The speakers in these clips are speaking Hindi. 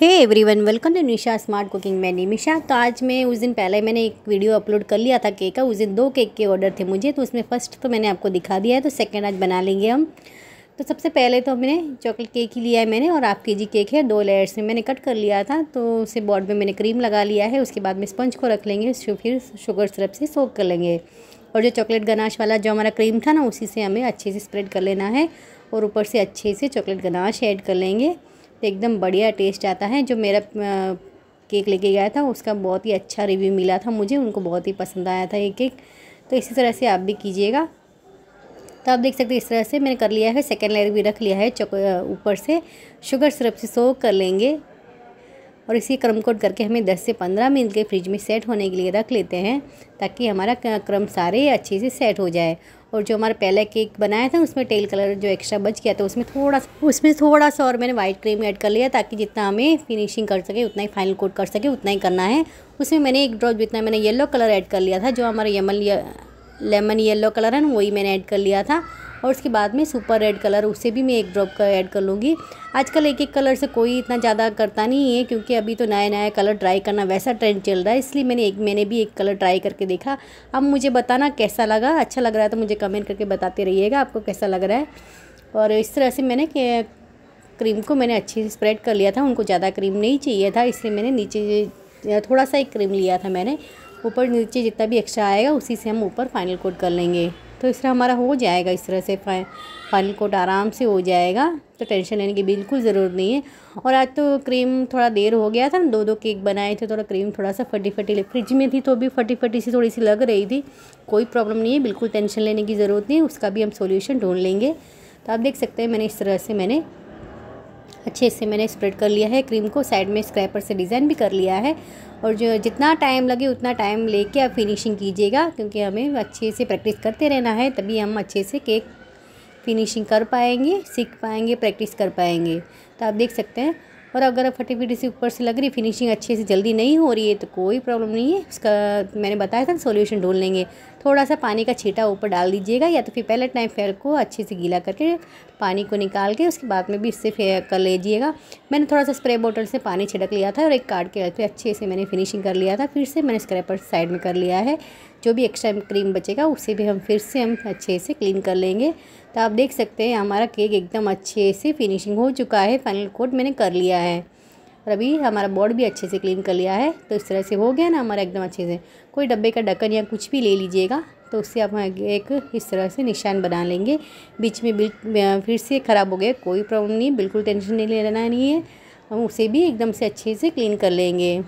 hey everyone welcome to Nisha smart cooking मैं निशा तो आज मैं उस दिन पहले मैंने एक वीडियो अपलोड कर लिया था केक का उस दिन दो केक के ऑर्डर थे मुझे तो उसमें फ़र्स्ट तो मैंने आपको दिखा दिया है तो सेकंड आज बना लेंगे हम तो सबसे पहले तो हमने चॉकलेट केक ही लिया है मैंने और हाफ के जी केक है दो लेयर्स में मैंने कट कर लिया था तो उसे बॉर्ड में मैंने क्रीम लगा लिया है उसके बाद में स्पंज को रख लेंगे फिर शुगर सिरप से सोव कर लेंगे और जो चॉकलेट गनाश वाला जो हमारा क्रीम था ना उसी से हमें अच्छे से स्प्रेड कर लेना है और ऊपर से अच्छे से चॉकलेट गनाश ऐड कर लेंगे तो एकदम बढ़िया टेस्ट आता है जो मेरा केक लेके गया था उसका बहुत ही अच्छा रिव्यू मिला था मुझे उनको बहुत ही पसंद आया था ये केक तो इसी तरह से आप भी कीजिएगा तो आप देख सकते हैं इस तरह से मैंने कर लिया है सेकेंड लेयर भी रख लिया है चको ऊपर से शुगर सिरप से सो कर लेंगे और इसी क्रम कोट करके हमें 10 से 15 मिनट के फ्रिज में सेट होने के लिए रख लेते हैं ताकि हमारा क्रम सारे अच्छे से सेट हो जाए और जो हमारा पहला केक बनाया था उसमें टेल कलर जो एक्स्ट्रा बच गया था उसमें थोड़ा सा उसमें थोड़ा सा और मैंने वाइट क्रीम ऐड कर लिया ताकि जितना हमें फिनिशिंग कर सके उतना ही फाइनल कोट कर सके उतना ही करना है उसमें मैंने एक ड्रॉप जितना मैंने येलो कलर ऐड कर लिया था जो हमारा यमन लेमन येलो कलर है ना वही मैंने ऐड कर लिया था और उसके बाद में सुपर रेड कलर उसे भी मैं एक ड्रॉप का ऐड कर लूँगी आजकल एक एक कलर से कोई इतना ज़्यादा करता नहीं है क्योंकि अभी तो नया नया कलर ट्राई करना वैसा ट्रेंड चल रहा है इसलिए मैंने एक मैंने भी एक कलर ट्राई करके देखा अब मुझे बताना कैसा लगा अच्छा लग रहा है तो मुझे कमेंट करके बताते रहिएगा आपको कैसा लग रहा है और इस तरह से मैंने क्रीम को मैंने अच्छे से स्प्रेड कर लिया था उनको ज़्यादा क्रीम नहीं चाहिए था इसलिए मैंने नीचे थोड़ा सा एक क्रीम लिया था मैंने ऊपर नीचे जितना भी एक्स्ट्रा आएगा उसी से हम ऊपर फाइनल कोट कर लेंगे तो इस तरह हमारा हो जाएगा इस तरह से फाइनल कोट आराम से हो जाएगा तो टेंशन लेने की बिल्कुल ज़रूरत नहीं है और आज तो क्रीम थोड़ा देर हो गया था ना दो दो केक बनाए थे थोड़ा क्रीम थोड़ा सा फटी फटी फ्रिज में थी तो भी फटी फटी सी थोड़ी सी लग रही थी कोई प्रॉब्लम नहीं है बिल्कुल टेंशन लेने की ज़रूरत नहीं है उसका भी हम सोल्यूशन ढूंढ लेंगे तो आप देख सकते हैं मैंने इस तरह से मैंने अच्छे से मैंने स्प्रेड कर लिया है क्रीम को साइड में स्क्रैपर से डिज़ाइन भी कर लिया है और जो जितना टाइम लगे उतना टाइम लेके आप फिनिशिंग कीजिएगा क्योंकि हमें अच्छे से प्रैक्टिस करते रहना है तभी हम अच्छे से केक फिनिशिंग कर पाएंगे सीख पाएंगे प्रैक्टिस कर पाएंगे तो आप देख सकते हैं और अगर फटी फटी सी ऊपर से लग रही फिनिशिंग अच्छे से जल्दी नहीं हो रही है तो कोई प्रॉब्लम नहीं है उसका मैंने बताया था सोल्यूशन ढूंढ लेंगे थोड़ा सा पानी का छीटा ऊपर डाल दीजिएगा या तो फिर पहले टाइम फेयर को अच्छे से गीला करके पानी को निकाल के उसके बाद में भी इससे फेयर कर लीजिएगा मैंने थोड़ा सा स्प्रे बोतल से पानी छिड़क लिया था और एक कार्ड के पे अच्छे से मैंने फिनिशिंग कर लिया था फिर से मैंने स्क्रैपर साइड में कर लिया है जो भी एक्स्ट्रा क्रीम बचेगा उसे भी हम फिर से हम अच्छे से क्लीन कर लेंगे तो आप देख सकते हैं हमारा केक एकदम अच्छे से फिनिशिंग हो चुका है फाइनल कोट मैंने कर लिया है और अभी हमारा बोर्ड भी अच्छे से क्लीन कर लिया है तो इस तरह से हो गया ना हमारा एकदम अच्छे से कोई डब्बे का ढक्कन या कुछ भी ले लीजिएगा तो उससे आप एक इस तरह से निशान बना लेंगे बीच में बिल फिर से ख़राब हो गया कोई प्रॉब्लम नहीं बिल्कुल टेंशन नहीं लेना नहीं है हम उसे भी एकदम से अच्छे से क्लीन कर लेंगे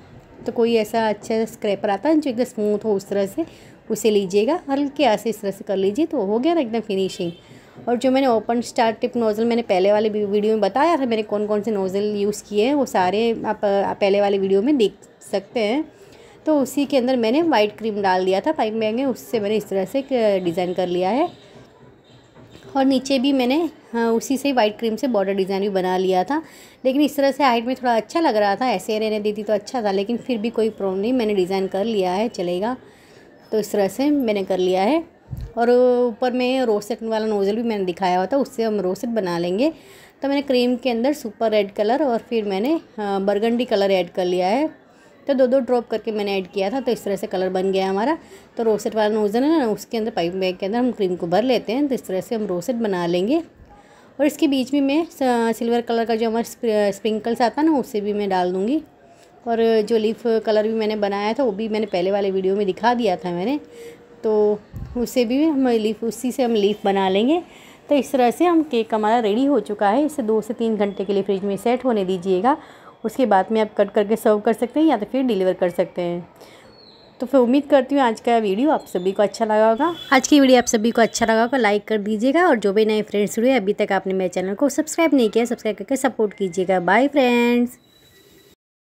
तो कोई ऐसा अच्छा स्क्रैपर आता है जो एकदम स्मूथ हो उस तरह से उसे लीजिएगा हल्के आसे इस तरह से कर लीजिए तो हो गया ना एकदम फिनिशिंग और जो मैंने ओपन स्टार टिप नोज़ल मैंने पहले वाले वीडियो में बताया था मैंने कौन कौन से नोज़ल यूज़ किए हैं वो सारे आप पहले वाले वीडियो में देख सकते हैं तो उसी के अंदर मैंने वाइट क्रीम डाल दिया था पाइप बैंग में उससे मैंने इस तरह से डिज़ाइन कर लिया है और नीचे भी मैंने हाँ, उसी से वाइट क्रीम से बॉर्डर डिज़ाइन भी बना लिया था लेकिन इस तरह से हाइट में थोड़ा अच्छा लग रहा था ऐसे रहने देती तो अच्छा था लेकिन फिर भी कोई प्रॉब्लम नहीं मैंने डिज़ाइन कर लिया है चलेगा तो इस तरह से मैंने कर लिया है और ऊपर में रोसेट वाला नोज़ल भी मैंने दिखाया हुआ था उससे हम रोसेट बना लेंगे तो मैंने क्रीम के अंदर सुपर रेड कलर और फिर मैंने बरगंडी कलर ऐड कर लिया है तो दो दो ड्रॉप करके मैंने ऐड किया था तो इस तरह से कलर बन गया हमारा तो रोसेट वाला नोजल है ना उसके अंदर पाइप बैग के अंदर हम क्रीम को भर लेते हैं तो इस तरह से हम रोसेट बना लेंगे और इसके बीच में मैं सिल्वर कलर का जो हमारा स्प्रिंकल्स आता ना उससे भी मैं डाल दूँगी और जो लीफ कलर भी मैंने बनाया था वो भी मैंने पहले वाले वीडियो में दिखा दिया था मैंने तो उसे भी हम लीफ उसी से हम लीफ बना लेंगे तो इस तरह से हम केक हमारा रेडी हो चुका है इसे दो से तीन घंटे के लिए फ्रिज में सेट होने दीजिएगा उसके बाद में आप कट करके सर्व कर सकते हैं या तो फिर डिलीवर कर सकते हैं तो फिर उम्मीद करती हूँ आज का वीडियो आप सभी को अच्छा लगा होगा आज की वीडियो आप सभी को अच्छा लगा होगा लाइक कर दीजिएगा और जो भी नए फ्रेंड्स हुए अभी तक आपने मेरे चैनल को सब्सक्राइब नहीं किया सब्सक्राइब करके सपोर्ट कीजिएगा बाय फ्रेंड्स